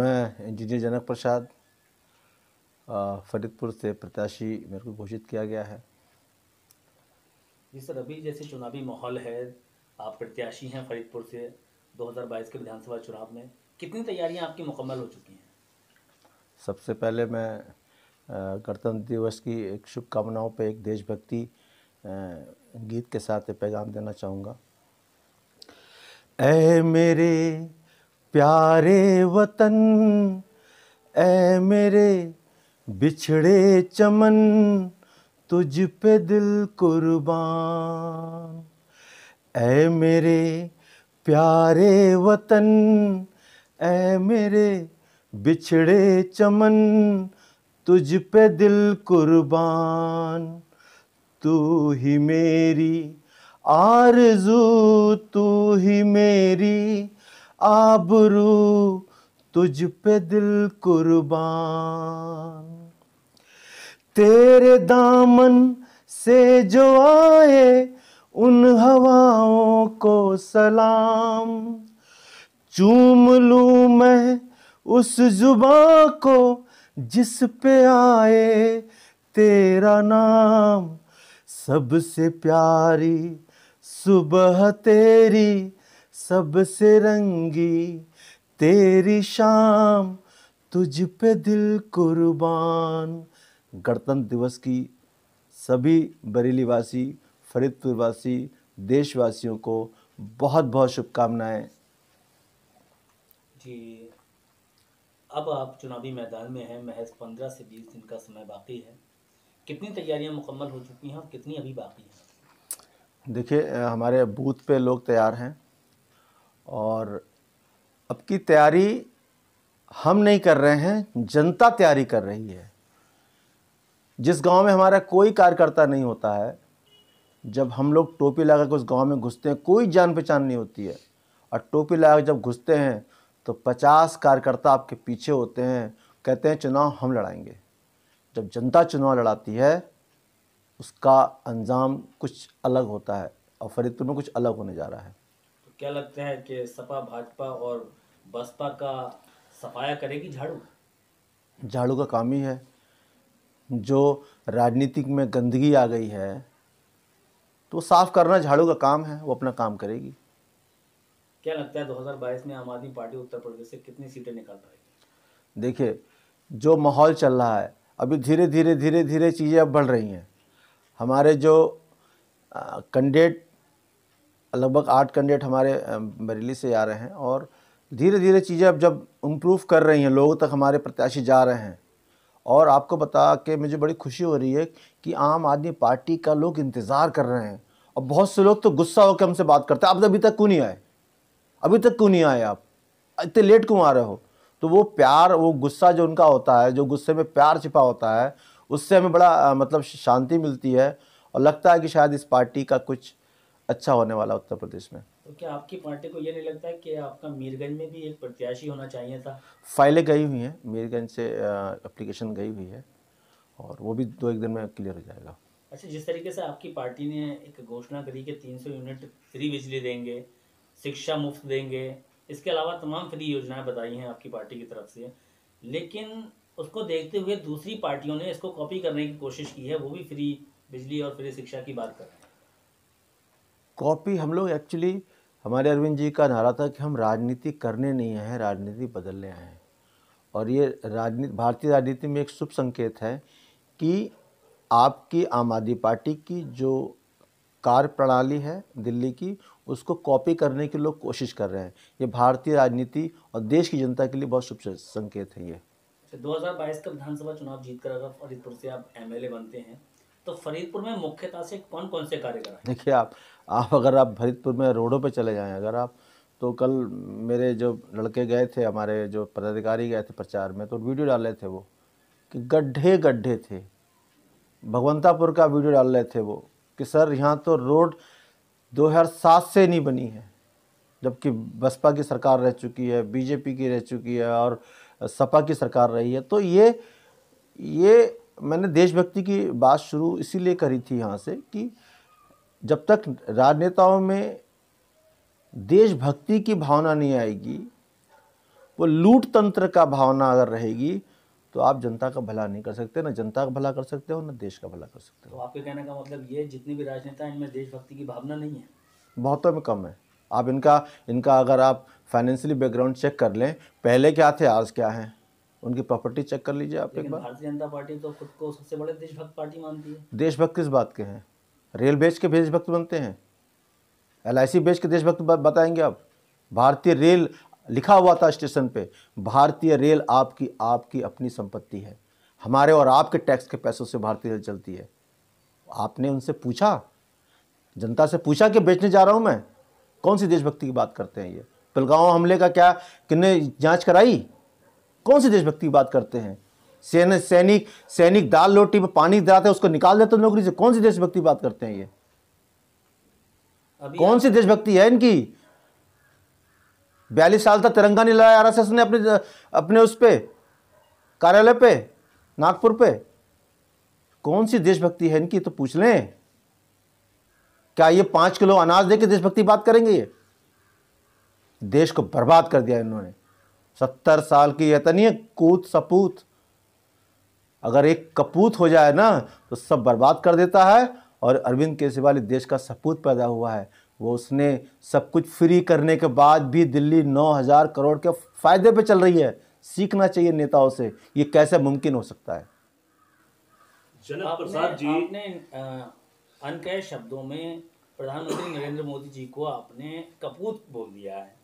मैं इंजीनियर जनक प्रसाद फरीदपुर से प्रत्याशी मेरे को घोषित किया गया है जी सर अभी जैसे चुनावी माहौल है आप प्रत्याशी हैं फरीदपुर से 2022 के विधानसभा चुनाव में कितनी तैयारियां आपकी मुकम्मल हो चुकी हैं सबसे पहले मैं गणतंत्र दिवस की एक शुभकामनाओं पर एक देशभक्ति गीत के साथ पैगाम देना चाहूँगा ऐ मेरे प्यारे वतन ए मेरे बिछड़े चमन तुझ पे दिल कुर्बान ए मेरे प्यारे वतन ए मेरे बिछड़े चमन तुझ पे दिल कुर्बान तू ही मेरी आरज़ू तू ही मेरी आबरू तुझ पे दिल कुर्बान तेरे दामन से जो आए उन हवाओं को सलाम चूम लू मैं उस जुबा को जिस पे आए तेरा नाम सबसे प्यारी सुबह तेरी सबसे रंगी तेरी शाम तुझ पे दिल कुर्बान गणतंत्र दिवस की सभी बरेली वासी फरीदपुर वासी देशवासियों को बहुत बहुत शुभकामनाएं जी अब आप चुनावी मैदान में हैं महज पंद्रह से बीस दिन का समय बाकी है कितनी तैयारियां मुकम्मल हो चुकी हैं और कितनी अभी बाकी हैं देखिए हमारे बूथ पे लोग तैयार हैं और अब की तैयारी हम नहीं कर रहे हैं जनता तैयारी कर रही है जिस गांव में हमारा कोई कार्यकर्ता नहीं होता है जब हम लोग टोपी लगा के उस गांव में घुसते हैं कोई जान पहचान नहीं होती है और टोपी लगा के जब घुसते हैं तो पचास कार्यकर्ता आपके पीछे होते हैं कहते हैं चुनाव हम लड़ाएंगे जब जनता चुनाव लड़ाती है उसका अंजाम कुछ अलग होता है और फरीदपुर में कुछ अलग होने जा रहा है क्या लगता है कि सपा भाजपा और बसपा का सफाया करेगी झाड़ू झाड़ू का काम ही है जो राजनीतिक में गंदगी आ गई है तो साफ करना झाड़ू का काम है वो अपना काम करेगी क्या लगता है 2022 में आम आदमी पार्टी उत्तर प्रदेश से कितनी सीटें निकाल पाएगी देखिए जो माहौल चल रहा है अभी धीरे धीरे धीरे धीरे चीज़ें अब बढ़ रही हैं हमारे जो कैंडिडेट लगभग आठ कैंडिडेट हमारे बरेली से आ रहे हैं और धीरे धीरे चीज़ें अब जब इम्प्रूव कर रही हैं लोगों तक हमारे प्रत्याशी जा रहे हैं और आपको बता के मुझे बड़ी खुशी हो रही है कि आम आदमी पार्टी का लोग इंतज़ार कर रहे हैं और बहुत से लोग तो गुस्सा होकर हमसे बात करते हैं आप अभी तक क्यों नहीं आए अभी तक क्यों नहीं आए आप इतने लेट क्यों आ रहे हो तो वो प्यार वो गुस्सा जो उनका होता है जो गुस्से में प्यार छिपा होता है उससे हमें बड़ा मतलब शांति मिलती है और लगता है कि शायद इस पार्टी का कुछ अच्छा होने वाला उत्तर प्रदेश में तो क्या आपकी पार्टी को ये नहीं लगता है कि आपका मीरगंज में भी एक प्रत्याशी होना चाहिए था फाइलें गई हुई हैं मीरगंज से अप्लीकेशन गई हुई है और वो भी दो एक दिन में क्लियर हो जाएगा अच्छा जिस तरीके से आपकी पार्टी ने एक घोषणा करी कि तीन यूनिट फ्री बिजली देंगे शिक्षा मुफ्त देंगे इसके अलावा तमाम फ्री योजनाएं बताई हैं आपकी पार्टी की तरफ से लेकिन उसको देखते हुए दूसरी पार्टियों ने इसको कॉपी करने की कोशिश की है वो भी फ्री बिजली और फ्री शिक्षा की बात कर रहे हैं कॉपी हम लोग एक्चुअली हमारे अरविंद जी का नारा था कि हम राजनीति करने नहीं आए हैं राजनीति बदलने आए हैं और ये राजनीति भारतीय राजनीति में एक शुभ संकेत है कि आपकी आम आदमी पार्टी की जो कार्य प्रणाली है दिल्ली की उसको कॉपी करने की लोग कोशिश कर रहे हैं ये भारतीय राजनीति और देश की जनता के लिए बहुत शुभ संकेत है ये 2022 का अच्छा, विधानसभा चुनाव जीत कर अगर फरीदपुर से आप एमएलए बनते हैं तो फरीदपुर में मुख्यता से कौन कौन से कार्य कर देखिए आप आप अगर आप फरीदपुर में रोडों पे चले जाएं अगर आप तो कल मेरे जो लड़के गए थे हमारे जो पदाधिकारी गए थे प्रचार में तो वीडियो डाल रहे थे वो कि गड्ढे गड्ढे थे भगवंतापुर का वीडियो डाल रहे थे वो कि सर यहाँ तो रोड 2007 से नहीं बनी है जबकि बसपा की सरकार रह चुकी है बीजेपी की रह चुकी है और सपा की सरकार रही है तो ये ये मैंने देशभक्ति की बात शुरू इसीलिए करी थी यहाँ से कि जब तक राजनेताओं में देशभक्ति की भावना नहीं आएगी वो लूट तंत्र का भावना अगर रहेगी तो आप जनता का भला नहीं कर सकते ना जनता का भला कर सकते हो ना देश का भला कर सकते हो तो आपके कहने का मतलब ये जितने भी राजनेता इनमें देशभक्ति की भावना नहीं है बहुतों में कम है आप इनका इनका अगर आप फाइनेंशियली बैकग्राउंड चेक कर लें पहले क्या थे आज क्या हैं उनकी प्रॉपर्टी चेक कर लीजिए आप एक बार भारतीय जनता पार्टी तो खुद को सबसे बड़े देशभक्त पार्टी मानती है देशभक्त किस बात के हैं रेल बेच के देशभक्त बनते हैं एल आई बेच के देशभक्त बताएंगे आप भारतीय रेल लिखा हुआ था स्टेशन पे भारतीय रेल आपकी आपकी अपनी संपत्ति है हमारे और आपके टैक्स के पैसों से भारतीय रेल चलती है आपने उनसे पूछा जनता से पूछा कि बेचने जा रहा हूँ मैं कौन सी देशभक्ति की बात करते हैं ये पिलगांव हमले का क्या किन्ने जांच कराई कौन सी देशभक्ति की बात करते हैं सैन सैनिक सैनिक दाल रोटी पर पानी दिलाते हैं उसको निकाल देते हैं नौकरी से कौन सी देशभक्ति बात करते हैं ये कौन सी देशभक्ति है इनकी बयालीस साल तक तिरंगा नहीं लड़ाया आरएसएस ने अपने अपने उस पर कार्यालय पे नागपुर पे कौन सी देशभक्ति है इनकी तो पूछ लें क्या ये पांच किलो अनाज दे के देशभक्ति बात करेंगे ये देश को बर्बाद कर दिया इन्होंने सत्तर साल की यतनी तो कूत सपूत अगर एक कपूत हो जाए ना तो सब बर्बाद कर देता है और अरविंद केजरीवाल देश का सपूत पैदा हुआ है वो उसने सब कुछ फ्री करने के बाद भी दिल्ली 9000 करोड़ के फायदे पे चल रही है सीखना चाहिए नेताओं से ये कैसे मुमकिन हो सकता है जनक प्रसाद जी आपने अनकह शब्दों में प्रधानमंत्री नरेंद्र मोदी जी को आपने कपूत बोल दिया है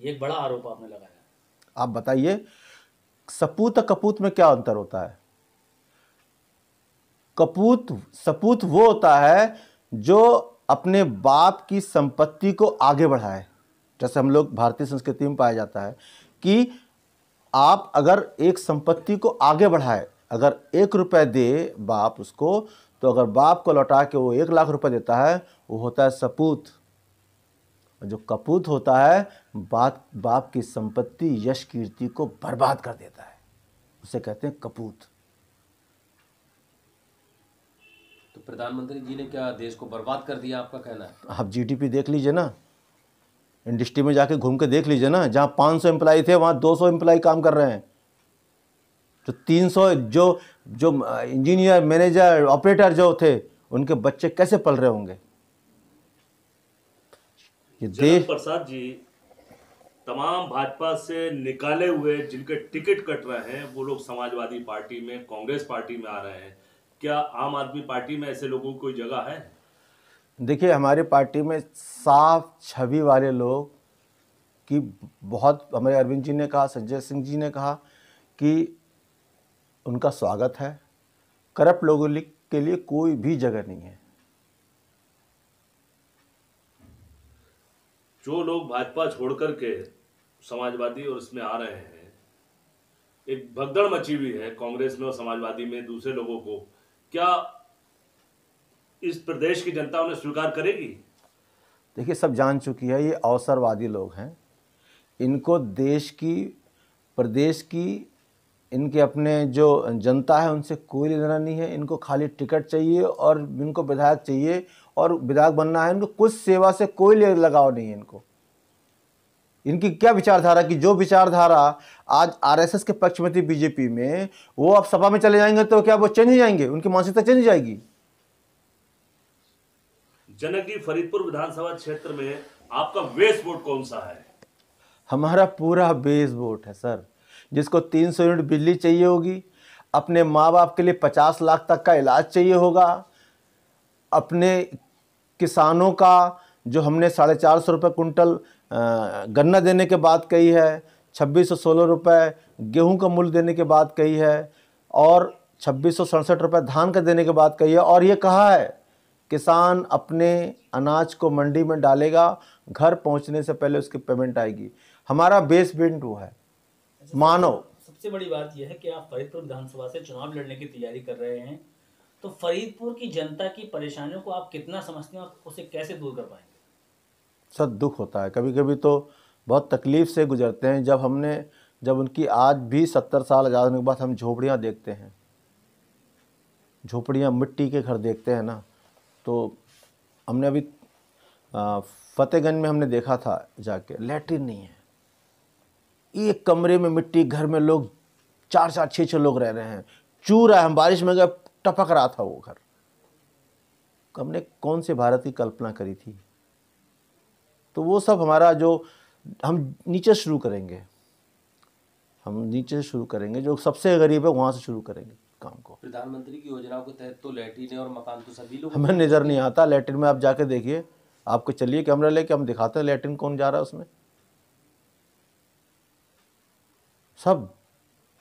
ये एक बड़ा आरोप आपने लगाया आप बताइए सपूत कपूत में क्या अंतर होता है कपूत सपूत वो होता है जो अपने बाप की संपत्ति को आगे बढ़ाए जैसे हम लोग भारतीय संस्कृति में पाया जाता है कि आप अगर एक संपत्ति को आगे बढ़ाए अगर एक रुपये दे बाप उसको तो अगर बाप को लौटा के वो एक लाख रुपए देता है वो होता है सपूत जो कपूत होता है बाप बाप की संपत्ति यश कीर्ति को बर्बाद कर देता है उसे कहते हैं कपूत तो प्रधानमंत्री जी ने क्या देश को बर्बाद कर दिया आपका कहना है आप जीडीपी देख लीजिए ना इंडस्ट्री में जाके घूम के देख लीजिए ना जहाँ 500 सौ एम्प्लॉय थे वहाँ 200 सौ एम्प्लॉय काम कर रहे हैं तो 300 जो जो इंजीनियर मैनेजर ऑपरेटर जो थे उनके बच्चे कैसे पल रहे होंगे देश प्रसाद जी तमाम भाजपा से निकाले हुए जिनके टिकट कट रहे हैं वो लोग समाजवादी पार्टी में कांग्रेस पार्टी में आ रहे हैं क्या आम आदमी पार्टी में ऐसे लोगों की कोई जगह है देखिए हमारी पार्टी में साफ छवि वाले लोग कि बहुत हमारे अरविंद जी ने कहा संजय सिंह जी ने कहा कि उनका स्वागत है करप्ट लोगों के लिए कोई भी जगह नहीं है जो लोग भाजपा छोड़ कर के समाजवादी और इसमें आ रहे हैं एक भगदड़ मची हुई है कांग्रेस में और समाजवादी में दूसरे लोगों को क्या इस प्रदेश की जनता उन्हें स्वीकार करेगी देखिए सब जान चुकी है ये अवसरवादी लोग हैं इनको देश की प्रदेश की इनके अपने जो जनता है उनसे कोई लेना नहीं है इनको खाली टिकट चाहिए और इनको विधायक चाहिए और विधायक बनना है इनको कुछ सेवा से कोई ले लगाव नहीं है इनको इनकी क्या विचारधारा कि जो विचारधारा आज आरएसएस के पक्ष में थी बीजेपी में वो अब सपा में चले जाएंगे तो क्या वो चेंज हो जाएंगे उनकी मानसिकता चेंज हो जाएगी जनक जी फरीदपुर विधानसभा क्षेत्र में आपका बेस वोट कौन सा है हमारा पूरा बेस वोट है सर जिसको 300 यूनिट बिजली चाहिए होगी अपने माँ बाप के लिए 50 लाख तक का इलाज चाहिए होगा अपने किसानों का जो हमने साढ़े चार सौ रुपये कुंटल गन्ना देने के बात कही है छब्बीस सौ सोलह रुपये गेहूँ का मूल्य देने के बात कही है और छब्बीस सौ सड़सठ रुपये धान का देने के बाद कही है और ये कहा है किसान अपने अनाज को मंडी में डालेगा घर पहुंचने से पहले उसकी पेमेंट आएगी हमारा बेस बेंट वो है अच्छा, मानो सबसे बड़ी बात यह है कि आप फरीदपुर विधानसभा से चुनाव लड़ने की तैयारी कर रहे हैं तो फरीदपुर की जनता की परेशानियों को आप कितना समझते हैं और उसे कैसे दूर कर पाएंगे सर दुख होता है कभी कभी तो बहुत तकलीफ़ से गुजरते हैं जब हमने जब उनकी आज भी सत्तर साल आज़ाद होने के बाद हम झोपड़ियाँ देखते हैं झोपड़ियाँ मिट्टी के घर देखते हैं ना तो हमने अभी फतेहगंज में हमने देखा था जाके लेटरिन नहीं है एक कमरे में मिट्टी घर में लोग चार चार छः छः लोग रह रहे हैं रहा है हम बारिश में गए टपक रहा था वो घर तो हमने कौन से भारत की कल्पना करी थी तो वो सब हमारा जो हम नीचे शुरू करेंगे हम नीचे शुरू करेंगे जो सबसे गरीब है वहां से शुरू करेंगे काम को प्रधानमंत्री की योजनाओं के तहत तो लेटरिन और मकान तो सभी लोग हमें नज़र नहीं आता लेटरिन में आप जाके देखिए आपको चलिए कैमरा लेके हम दिखाते हैं लेटरिन कौन जा रहा है उसमें सब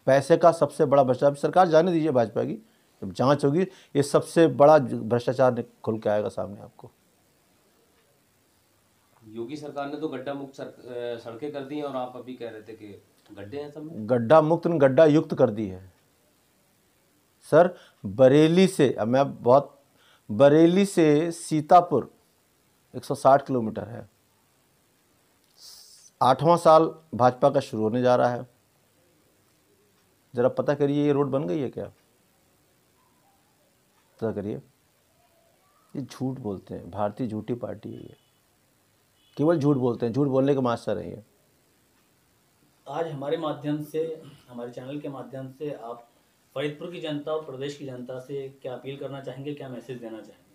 पैसे का सबसे बड़ा बचाव सरकार जाने दीजिए भाजपा की जब जांच होगी ये सबसे बड़ा भ्रष्टाचार खुल के आएगा सामने आपको योगी सरकार ने तो गड्ढा मुक्त सड़कें कर दी हैं और आप अभी कह रहे थे कि गड्ढे हैं सब गड्ढा मुक्त ने गड्ढा युक्त कर दी है सर बरेली से अब मैं बहुत बरेली से सीतापुर 160 किलोमीटर है आठवां साल भाजपा का शुरू होने जा रहा है ज़रा पता करिए ये रोड बन गई है क्या पता करिए ये झूठ बोलते हैं भारतीय झूठी पार्टी है ये केवल झूठ बोलते हैं झूठ बोलने के मास्टर है ये आज हमारे माध्यम से हमारे चैनल के माध्यम से आप फरीदपुर की जनता और प्रदेश की जनता से क्या अपील करना चाहेंगे क्या मैसेज देना चाहेंगे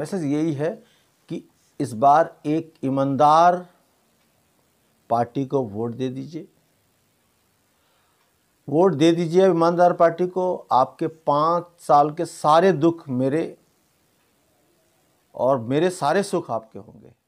मैसेज यही है कि इस बार एक ईमानदार पार्टी को वोट दे दीजिए वोट दे दीजिए ईमानदार पार्टी को आपके पाँच साल के सारे दुख मेरे और मेरे सारे सुख आपके होंगे